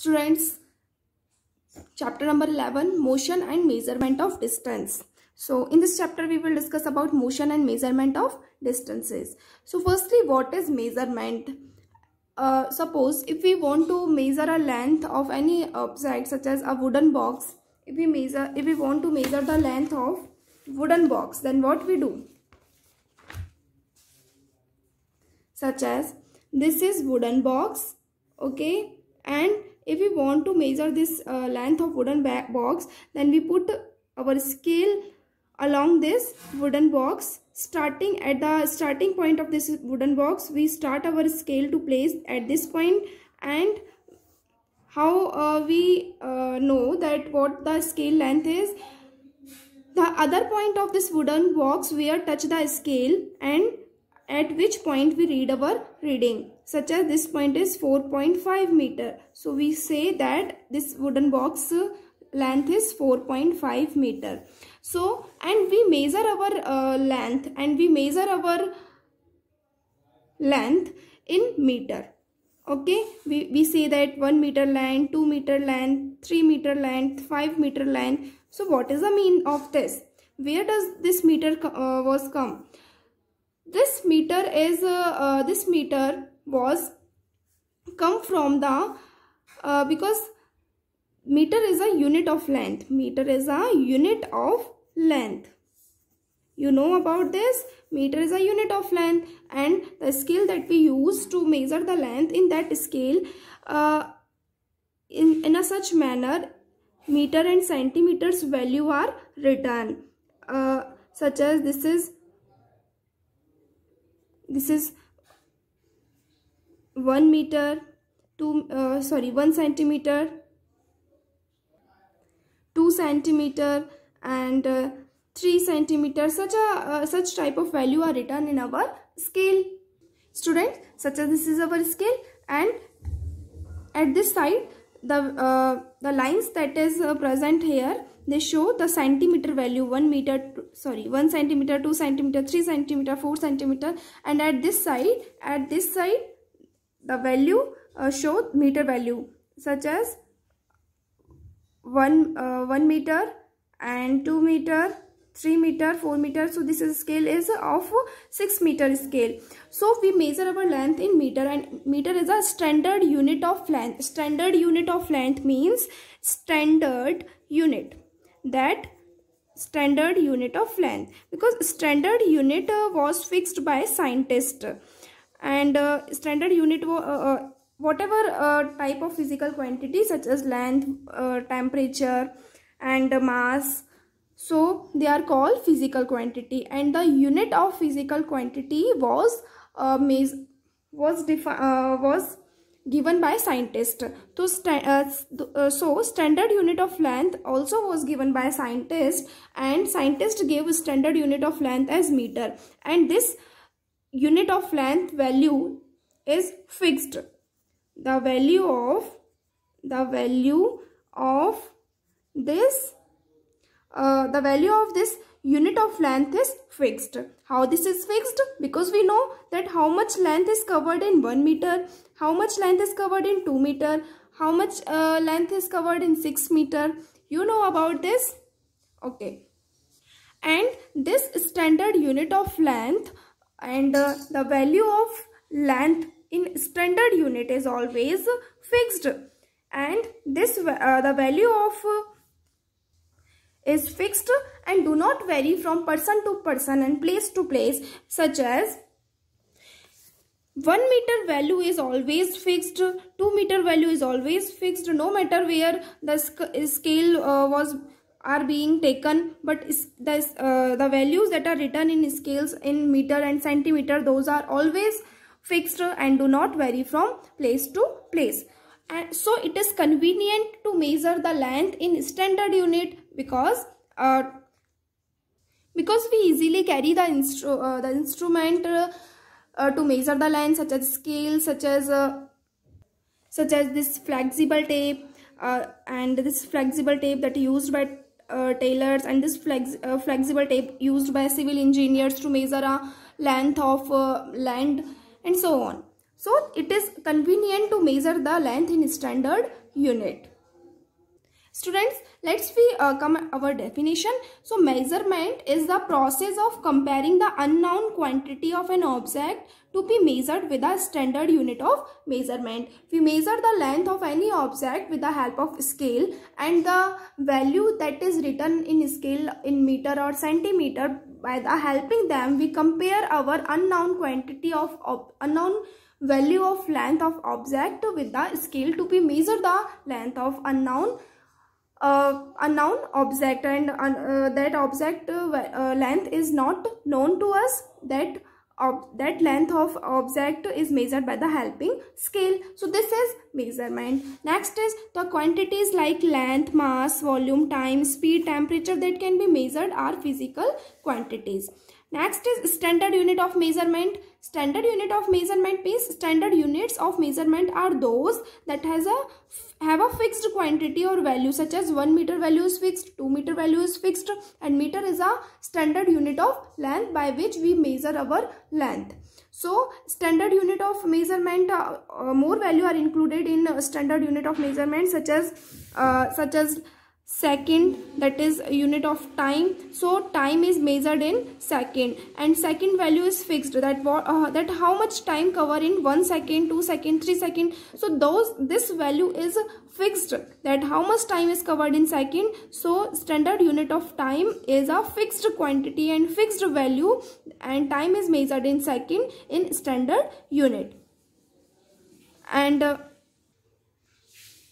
Students, chapter number 11, motion and measurement of distance. So, in this chapter, we will discuss about motion and measurement of distances. So, firstly, what is measurement? Uh, suppose if we want to measure a length of any object such as a wooden box, if we measure, if we want to measure the length of wooden box, then what we do? Such as, this is wooden box, okay, and if we want to measure this uh, length of wooden box then we put our scale along this wooden box starting at the starting point of this wooden box we start our scale to place at this point and how uh, we uh, know that what the scale length is the other point of this wooden box where touch the scale and at which point we read our reading such as this point is 4.5 meter so we say that this wooden box length is 4.5 meter so and we measure our uh, length and we measure our length in meter okay we, we say that 1 meter length 2 meter length 3 meter length 5 meter length so what is the mean of this where does this meter uh, was come this meter is uh, uh, this meter was come from the uh, because meter is a unit of length meter is a unit of length you know about this meter is a unit of length and the scale that we use to measure the length in that scale uh, in, in a such manner meter and centimeters value are written uh, such as this is this is 1 meter 2 uh, sorry 1 centimeter 2 centimeter and uh, 3 centimeter such a uh, such type of value are written in our scale students such as this is our scale and at this side the uh, the lines that is uh, present here they show the centimeter value 1 meter sorry 1 centimeter 2 centimeter 3 centimeter 4 centimeter and at this side at this side the value uh, show meter value such as 1 uh, 1 meter and 2 meter 3 meter 4 meter so this is scale is of 6 meter scale so we measure our length in meter and meter is a standard unit of length standard unit of length means standard unit that standard unit of length because standard unit uh, was fixed by scientist, and uh, standard unit uh, uh, whatever uh, type of physical quantity such as length uh, temperature and mass so they are called physical quantity and the unit of physical quantity was uh, was was given by scientist, So, uh, uh, so standard unit of length also was given by scientist, and scientist gave standard unit of length as meter and this unit of length value is fixed. The value of the value of this uh, the value of this unit of length is fixed. How this is fixed? Because we know that how much length is covered in 1 meter how much length is covered in 2 meter how much uh, length is covered in 6 meter you know about this okay and this standard unit of length and uh, the value of length in standard unit is always fixed and this uh, the value of uh, is fixed and do not vary from person to person and place to place such as 1 meter value is always fixed 2 meter value is always fixed no matter where the scale uh, was are being taken but the uh, the values that are written in scales in meter and centimeter those are always fixed and do not vary from place to place and so it is convenient to measure the length in standard unit because uh, because we easily carry the, instru uh, the instrument uh, uh, to measure the line such as scale such as uh, such as this flexible tape uh, and this flexible tape that used by uh, tailors and this flex, uh, flexible tape used by civil engineers to measure a uh, length of land and so on so it is convenient to measure the length in standard unit Students, let's see uh, come our definition. So measurement is the process of comparing the unknown quantity of an object to be measured with a standard unit of measurement. We measure the length of any object with the help of scale and the value that is written in scale in meter or centimeter by the helping them we compare our unknown quantity of, of unknown value of length of object with the scale to be measure the length of unknown uh, a noun object and uh, uh that object uh, uh, length is not known to us that that length of object is measured by the helping scale so this is measurement next is the quantities like length mass volume time speed temperature that can be measured are physical quantities Next is standard unit of measurement. Standard unit of measurement means standard units of measurement are those that has a have a fixed quantity or value such as 1 meter value is fixed, 2 meter value is fixed and meter is a standard unit of length by which we measure our length. So standard unit of measurement uh, uh, more value are included in uh, standard unit of measurement such as uh, such as second that is unit of time so time is measured in second and second value is fixed that uh, that how much time cover in 1 second 2 second 3 second so those this value is fixed that how much time is covered in second so standard unit of time is a fixed quantity and fixed value and time is measured in second in standard unit and uh,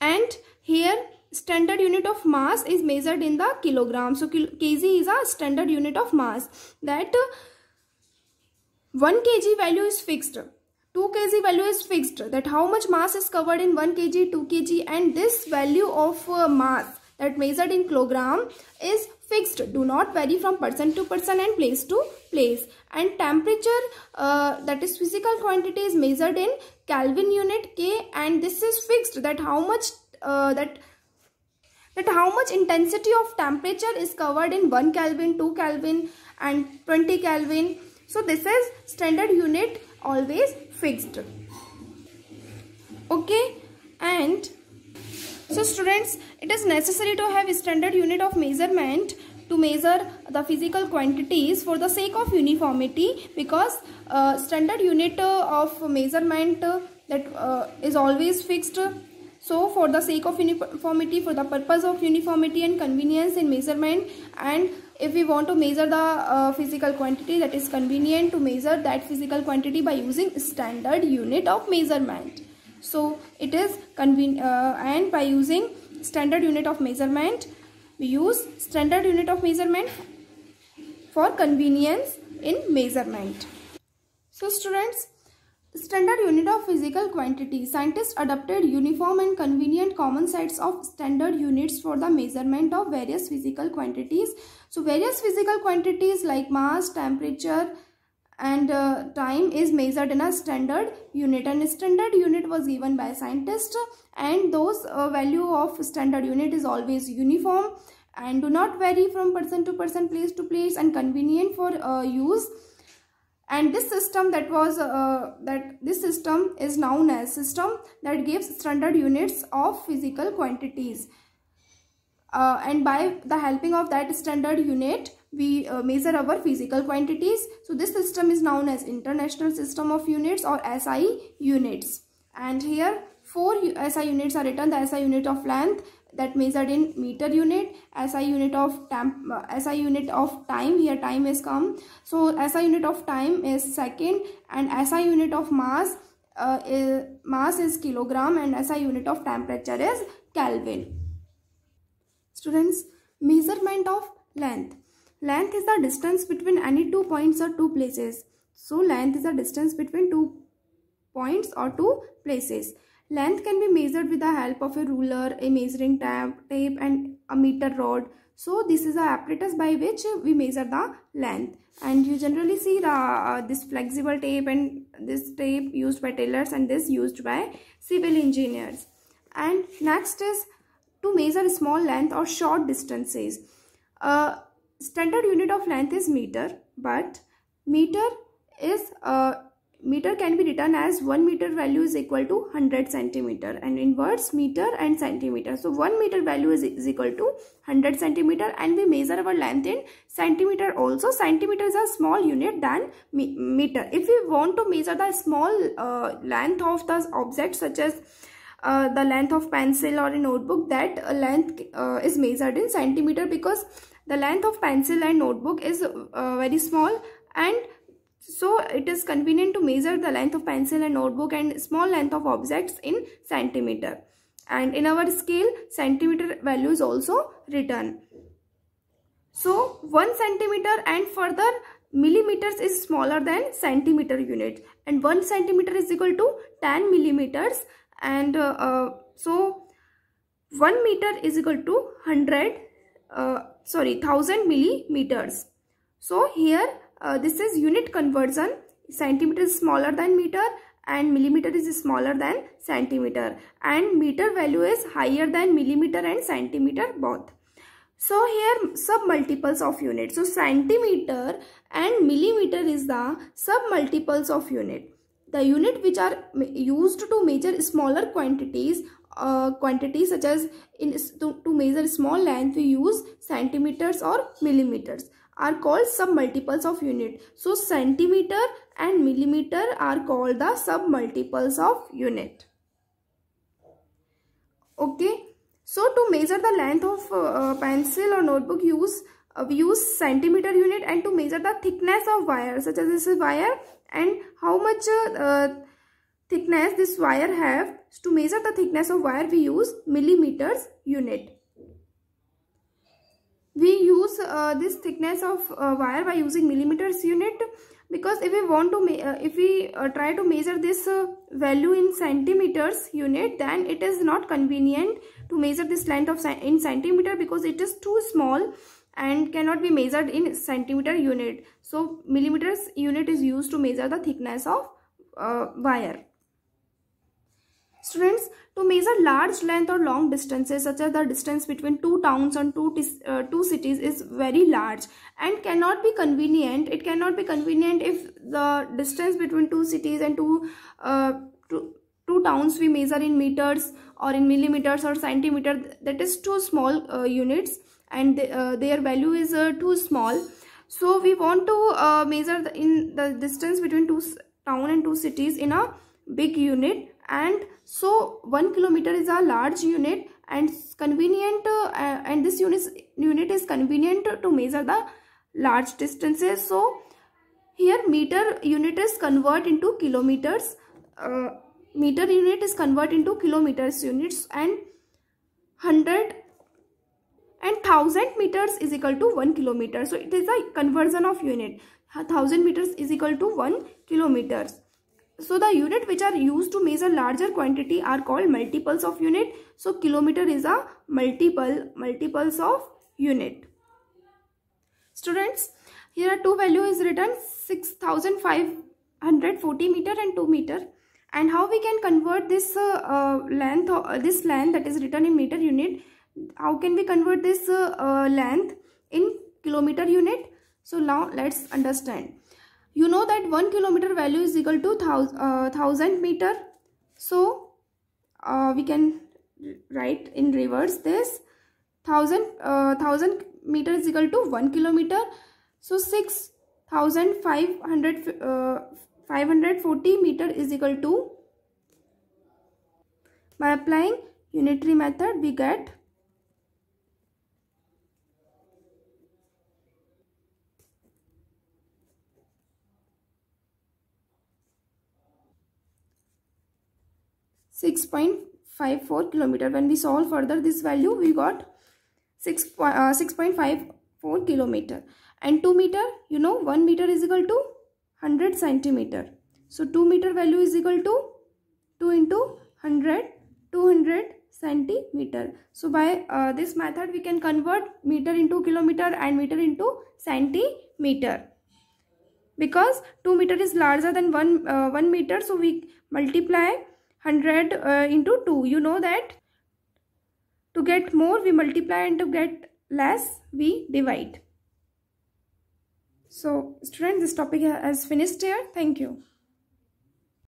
and here standard unit of mass is measured in the kilogram. So kg is a standard unit of mass that 1 kg value is fixed. 2 kg value is fixed that how much mass is covered in 1 kg, 2 kg and this value of uh, mass that measured in kilogram is fixed do not vary from person to person and place to place and temperature uh, that is physical quantity is measured in kelvin unit k and this is fixed that how much uh, that that how much intensity of temperature is covered in 1 Kelvin, 2 Kelvin and 20 Kelvin. So this is standard unit always fixed. Okay and so students it is necessary to have standard unit of measurement to measure the physical quantities for the sake of uniformity because uh, standard unit uh, of measurement uh, that uh, is always fixed so for the sake of uniformity, for the purpose of uniformity and convenience in measurement and if we want to measure the uh, physical quantity that is convenient to measure that physical quantity by using standard unit of measurement. So it is convenient uh, and by using standard unit of measurement, we use standard unit of measurement for convenience in measurement. So students, Standard unit of physical quantity. Scientists adopted uniform and convenient common sets of standard units for the measurement of various physical quantities. So various physical quantities like mass, temperature and uh, time is measured in a standard unit and standard unit was given by scientists and those uh, value of standard unit is always uniform and do not vary from person to person, place to place and convenient for uh, use and this system that was uh, that this system is known as system that gives standard units of physical quantities uh, and by the helping of that standard unit we uh, measure our physical quantities so this system is known as international system of units or SI units and here four SI units are written the SI unit of length that measured in meter unit SI unit of time uh, SI unit of time here time is come so SI unit of time is second and SI unit of mass uh, is, mass is kilogram and SI unit of temperature is Kelvin students measurement of length length is the distance between any two points or two places so length is the distance between two points or two places Length can be measured with the help of a ruler, a measuring tape and a meter rod. So this is the apparatus by which we measure the length. And you generally see the uh, this flexible tape and this tape used by tailors and this used by civil engineers. And next is to measure small length or short distances. Uh, standard unit of length is meter but meter is uh, meter can be written as 1 meter value is equal to 100 centimeter and inverse meter and centimeter. So 1 meter value is, is equal to 100 centimeter and we measure our length in centimeter also. Centimeter is a small unit than me meter. If we want to measure the small uh, length of the object such as uh, the length of pencil or a notebook that uh, length uh, is measured in centimeter because the length of pencil and notebook is uh, very small and so it is convenient to measure the length of pencil and notebook and small length of objects in centimeter. And in our scale, centimeter value is also written. So 1 centimeter and further millimeters is smaller than centimeter unit and 1 centimeter is equal to 10 millimeters and uh, uh, so 1 meter is equal to 100 uh, sorry 1000 millimeters so here uh, this is unit conversion. Centimeter is smaller than meter and millimeter is smaller than centimeter. And meter value is higher than millimeter and centimeter both. So here multiples of unit. So centimeter and millimeter is the sub multiples of unit. The unit which are used to measure smaller quantities, uh, quantities such as in to, to measure small length we use centimeters or millimeters are called submultiples of unit. So centimeter and millimeter are called the submultiples of unit. Okay. So to measure the length of uh, uh, pencil or notebook use uh, we use centimeter unit and to measure the thickness of wire such as this is wire and how much uh, uh thickness this wire have to measure the thickness of wire we use millimeters unit we use uh, this thickness of uh, wire by using millimeters unit because if we want to uh, if we uh, try to measure this uh, value in centimeters unit then it is not convenient to measure this length of in centimeter because it is too small and cannot be measured in centimeter unit so millimeters unit is used to measure the thickness of uh, wire Students, to measure large length or long distances such as the distance between two towns and two, uh, two cities is very large and cannot be convenient. It cannot be convenient if the distance between two cities and two, uh, two, two towns we measure in meters or in millimeters or centimeter that is too small uh, units and the, uh, their value is uh, too small. So we want to uh, measure the, in the distance between two town and two cities in a big unit and so 1 kilometer is a large unit and convenient uh, and this unit unit is convenient to measure the large distances so here meter unit is convert into kilometers uh, meter unit is convert into kilometers units and 100 and 1000 meters is equal to 1 kilometer so it is a conversion of unit 1000 meters is equal to 1 kilometers so the unit which are used to measure larger quantity are called multiples of unit. So kilometer is a multiple, multiples of unit. Students, here are two value is written 6540 meter and 2 meter. And how we can convert this uh, uh, length, uh, this length that is written in meter unit. How can we convert this uh, uh, length in kilometer unit? So now let's understand you know that 1 kilometer value is equal to 1000 uh, meter so uh, we can write in reverse this 1000 uh, meter is equal to 1 kilometer so 6500 uh, 540 meter is equal to by applying unitary method we get 6.54 kilometer. When we solve further this value, we got 6, uh, 6.54 kilometer. And 2 meter, you know, 1 meter is equal to 100 centimeter. So 2 meter value is equal to 2 into 100, 200 centimeter. So by uh, this method, we can convert meter into kilometer and meter into centimeter because 2 meter is larger than 1 uh, 1 meter so we multiply 100 uh, into 2 you know that to get more we multiply and to get less we divide so students this topic has finished here thank you